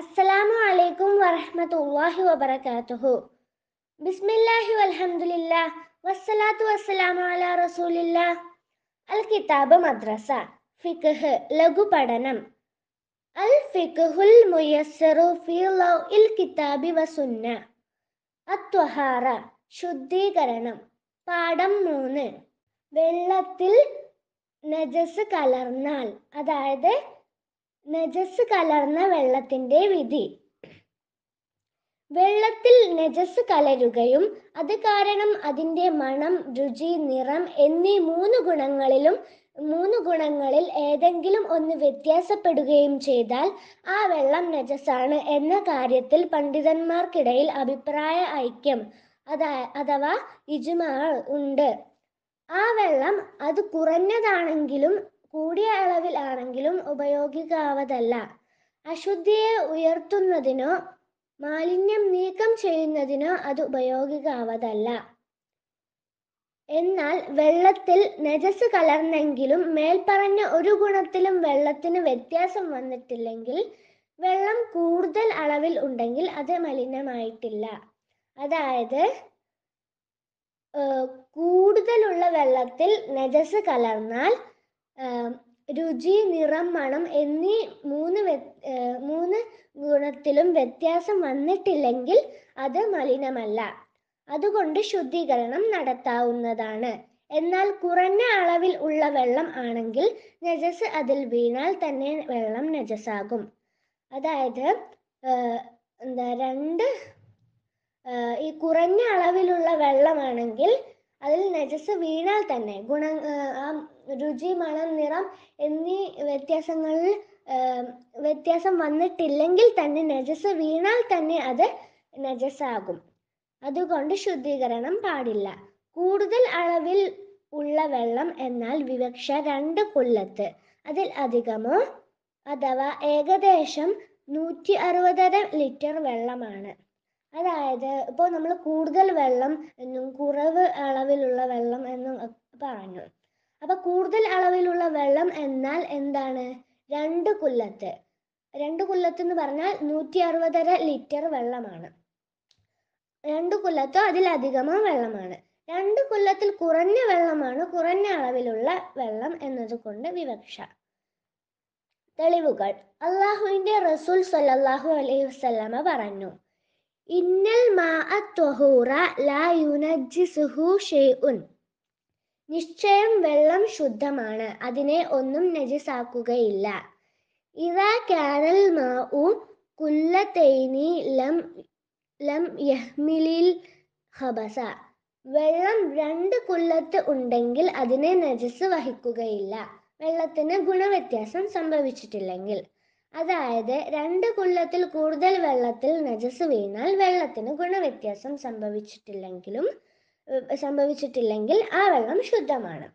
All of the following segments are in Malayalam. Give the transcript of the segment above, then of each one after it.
അസ്സലാമു അലൈക്കും വറഹമത്തല്ലാഹി വബർക്കാത്തുഹു ബിസ്മില്ലാഹി വൽഹംദുലില്ലാ വസ്സലാത്തു വസ്സലാമു അലാ റസൂലില്ലാ അൽ കിതാബ് മദ്രസ ഫിഖ് ലഘുപഠനം അൽ ഫിഖുൽ മുയസ്സറു ഫി ലൗഇൽ കിതാബി വസുന്ന അത്വഹാറ ശുദ്ധീകരണം പാഠം മൂന്ന് വെള്ളത്തിൽ നജസ് കലർന്നാൽ അതായത് നജസ് കലർന്ന വെള്ളത്തിന്റെ വിധി വെള്ളത്തിൽ നജസ് കലരുകയും അത് കാരണം അതിന്റെ മണം രുചി നിറം എന്നീ മൂന്ന് ഗുണങ്ങളിലും മൂന്ന് ഗുണങ്ങളിൽ ഏതെങ്കിലും ഒന്ന് വ്യത്യാസപ്പെടുകയും ചെയ്താൽ ആ വെള്ളം നജസാണ് എന്ന കാര്യത്തിൽ പണ്ഡിതന്മാർക്കിടയിൽ അഭിപ്രായ ഐക്യം അതാ അഥവാ ഇജുമാൾ ഉണ്ട് ആ വെള്ളം അത് കുറഞ്ഞതാണെങ്കിലും കൂടിയ അളവിൽ ആണെങ്കിലും ഉപയോഗിക്കാവതല്ല അശുദ്ധിയെ ഉയർത്തുന്നതിനോ മാലിന്യം നീക്കം ചെയ്യുന്നതിനോ അത് ഉപയോഗിക്കാവതല്ല എന്നാൽ വെള്ളത്തിൽ നജസ് കലർന്നെങ്കിലും മേൽപ്പറഞ്ഞ ഒരു ഗുണത്തിലും വെള്ളത്തിന് വ്യത്യാസം വന്നിട്ടില്ലെങ്കിൽ വെള്ളം കൂടുതൽ അളവിൽ ഉണ്ടെങ്കിൽ അത് മലിനമായിട്ടില്ല അതായത് കൂടുതലുള്ള വെള്ളത്തിൽ നജസ് കലർന്നാൽ രുചി നിറം മണം എന്നീ മൂന്ന് മൂന്ന് ഗുണത്തിലും വ്യത്യാസം വന്നിട്ടില്ലെങ്കിൽ അത് മലിനമല്ല അതുകൊണ്ട് ശുദ്ധീകരണം നടത്താവുന്നതാണ് എന്നാൽ കുറഞ്ഞ അളവിൽ ഉള്ള വെള്ളം ആണെങ്കിൽ നജസ് അതിൽ വീണാൽ തന്നെ വെള്ളം നജസാകും അതായത് എന്താ രണ്ട് ഈ കുറഞ്ഞ അളവിലുള്ള വെള്ളമാണെങ്കിൽ അതിൽ നജസ് വീണാൽ തന്നെ ഗുണ രുചി മണം നിറം എന്നീ വ്യത്യാസങ്ങളിൽ വ്യത്യാസം വന്നിട്ടില്ലെങ്കിൽ തന്നെ നജസ് വീണാൽ തന്നെ അത് നജസാകും അതുകൊണ്ട് ശുദ്ധീകരണം പാടില്ല കൂടുതൽ അളവിൽ ഉള്ള വെള്ളം എന്നാൽ വിവക്ഷ രണ്ട് കൊല്ലത്ത് അതിൽ അധികമോ അഥവാ ഏകദേശം നൂറ്റി അറുപതര ലിറ്റർ വെള്ളമാണ് അതായത് ഇപ്പോൾ നമ്മൾ കൂടുതൽ വെള്ളം എന്നും കുറവ് അളവിലുള്ള വെള്ളം എന്നും പറഞ്ഞു അപ്പോൾ കൂടുതൽ അളവിലുള്ള വെള്ളം എന്നാൽ എന്താണ് രണ്ട് കുല്ലത്ത് രണ്ട് കുല്ലത്ത് എന്ന് പറഞ്ഞാൽ നൂറ്റി അറുപതര ലിറ്റർ വെള്ളമാണ് രണ്ട് കുല്ലത്തോ അതിലധികമോ വെള്ളമാണ് രണ്ട് കുല്ലത്തിൽ കുറഞ്ഞ വെള്ളമാണ് കുറഞ്ഞ അളവിലുള്ള വെള്ളം എന്നതുകൊണ്ട് വിവക്ഷ തെളിവുകൾ അള്ളാഹുവിൻ്റെ റസൂൽ സല്ലാഹു അലൈഹി വസ്ലമ പറഞ്ഞു ഇന്നൽ ഷെയ്ഉൻ നിശ്ചയം വെള്ളം ശുദ്ധമാണ് അതിനെ ഒന്നും നജിസാക്കുകയില്ല ഇതാ കാനൽ മാഉ ലം ലം യഹ്മിലിൽ ഹബസ വെള്ളം രണ്ട് കുല്ലത്ത് ഉണ്ടെങ്കിൽ അതിനെ നജസ് വഹിക്കുകയില്ല വെള്ളത്തിന് ഗുണവ്യത്യാസം സംഭവിച്ചിട്ടില്ലെങ്കിൽ അതായത് രണ്ട് കുള്ളത്തിൽ കൂടുതൽ വെള്ളത്തിൽ നജസ് വീണാൽ വെള്ളത്തിന് ഗുണവ്യത്യാസം സംഭവിച്ചിട്ടില്ലെങ്കിലും സംഭവിച്ചിട്ടില്ലെങ്കിൽ ആ വെള്ളം ശുദ്ധമാണ്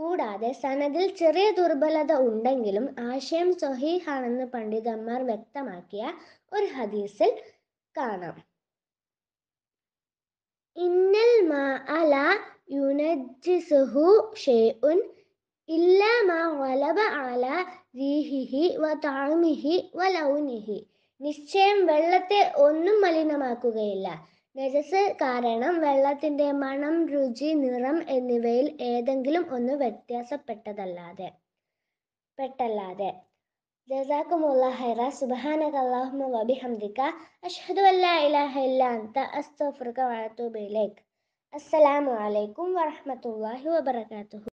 കൂടാതെ സനതിൽ ചെറിയ ദുർബലത ഉണ്ടെങ്കിലും ആശയം സൊഹീഹാണെന്ന് പണ്ഡിതന്മാർ വ്യക്തമാക്കിയ ഒരു ഹദീസിൽ കാണാം ഇന്നൽ മാ അല യുനജിസുഹു ഷെയ്ഉൻ ഇല്ല ما റീഹിഹി വ വ ലൗനിഹി നിശ്ചയം വെള്ളത്തെ ഒന്നും മലിനമാക്കുകയില്ല നജസ് കാരണം വെള്ളത്തിന്റെ മണം രുചി നിറം എന്നിവയിൽ ഏതെങ്കിലും ഒന്ന് വ്യത്യാസപ്പെട്ടതല്ലാതെ പെട്ടല്ലാതെ ജസാക്കുമുള്ള ഹൈറ അഷ്ഹദു അല്ലാ ഇലാഹ അസ്സലാമു അലൈക്കും വാഹമത്തല്ലാഹി വബർക്കാത്തു